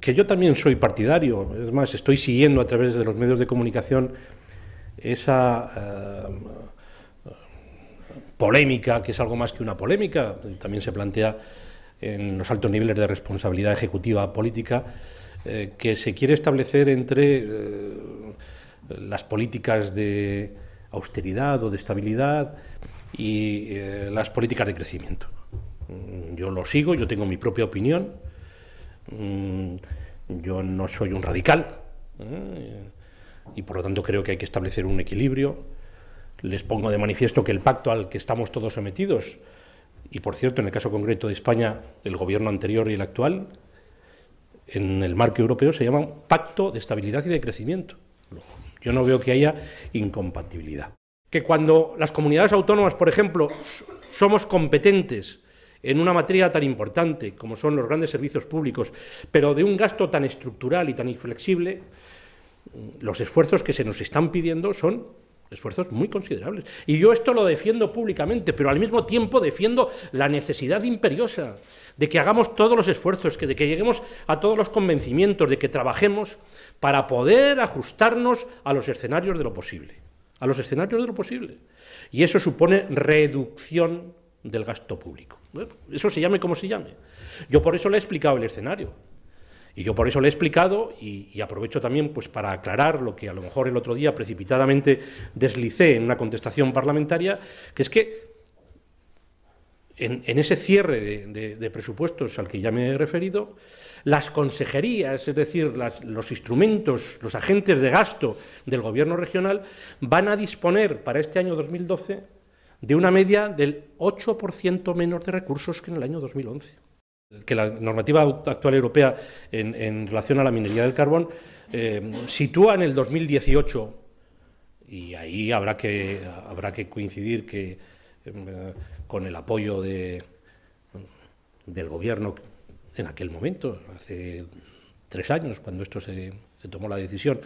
que yo también soy partidario, es más, estoy siguiendo a través de los medios de comunicación esa eh, polémica, que es algo más que una polémica, también se plantea en los altos niveles de responsabilidad ejecutiva política, eh, que se quiere establecer entre eh, las políticas de austeridad o de estabilidad y eh, las políticas de crecimiento. Mm, yo lo sigo, yo tengo mi propia opinión, mm, yo no soy un radical ¿eh? y por lo tanto creo que hay que establecer un equilibrio. Les pongo de manifiesto que el pacto al que estamos todos sometidos, y por cierto, en el caso concreto de España, el gobierno anterior y el actual, en el marco europeo se llama Pacto de Estabilidad y de Crecimiento. Yo no veo que haya incompatibilidad. Que cuando las comunidades autónomas, por ejemplo, somos competentes en una materia tan importante como son los grandes servicios públicos, pero de un gasto tan estructural y tan inflexible, los esfuerzos que se nos están pidiendo son Esfuerzos muy considerables. Y yo esto lo defiendo públicamente, pero al mismo tiempo defiendo la necesidad imperiosa de que hagamos todos los esfuerzos, de que lleguemos a todos los convencimientos, de que trabajemos para poder ajustarnos a los escenarios de lo posible. A los escenarios de lo posible. Y eso supone reducción del gasto público. Eso se llame como se llame. Yo por eso le he explicado el escenario. Y yo por eso le he explicado y, aprovecho también pues, para aclarar lo que a lo mejor el otro día precipitadamente deslicé en una contestación parlamentaria, que es que en, ese cierre de, presupuestos al que ya me he referido, las consejerías, es decir, los instrumentos, los agentes de gasto del Gobierno regional, van a disponer para este año 2012 de una media del 8% menos de recursos que en el año 2011 que la normativa actual europea en, relación a la minería del carbón eh, sitúa en el 2018, y ahí habrá que, habrá que coincidir que, eh, con el apoyo de, del gobierno en aquel momento, hace tres años, cuando esto se, tomó la decisión,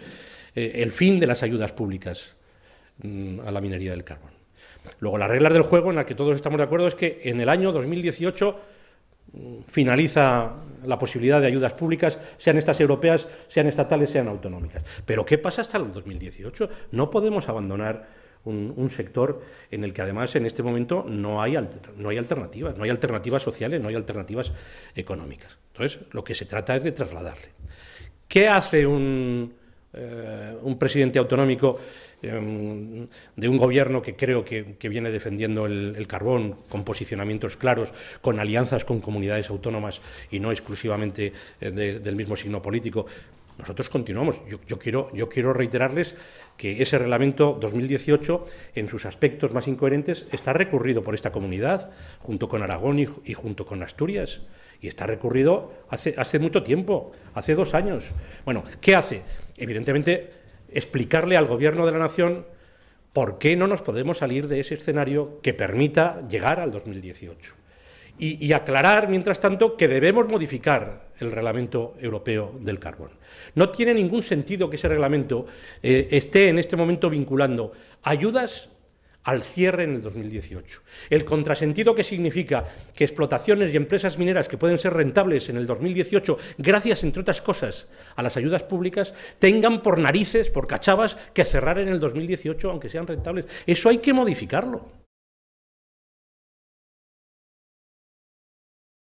eh, el fin de las ayudas públicas mm, a la minería del carbón. Luego, las reglas del juego en la que todos estamos de acuerdo es que en el año 2018 finaliza la posibilidad de ayudas públicas, sean estas europeas, sean estatales, sean autonómicas. Pero ¿qué pasa hasta el 2018? No podemos abandonar un, sector en el que además en este momento no hay, no hay alternativas, no hay alternativas sociales, no hay alternativas económicas. Entonces, lo que se trata es de trasladarle. ¿Qué hace un, eh, un presidente autonómico Em, de un gobierno que creo que, viene defendiendo el, carbón con posicionamientos claros, con alianzas con comunidades autónomas y no exclusivamente eh, del mismo signo político. Nosotros continuamos. Yo, quiero, yo quiero reiterarles que ese reglamento 2018, en sus aspectos más incoherentes, está recurrido por esta comunidad, junto con Aragón y, junto con Asturias y está recurrido hace, hace, mucho tiempo, hace dos años. Bueno, ¿qué hace? Evidentemente explicarle al Gobierno de la Nación por qué no nos podemos salir de ese escenario que permita llegar al 2018. Y, y, aclarar, mientras tanto, que debemos modificar el reglamento europeo del carbón. No tiene ningún sentido que ese reglamento eh, esté en este momento vinculando ayudas al cierre en el 2018. El contrasentido que significa que explotaciones y empresas mineras que pueden ser rentables en el 2018, gracias, entre otras cosas, a las ayudas públicas, tengan por narices, por cachavas, que cerrar en el 2018, aunque sean rentables. Eso hay que modificarlo.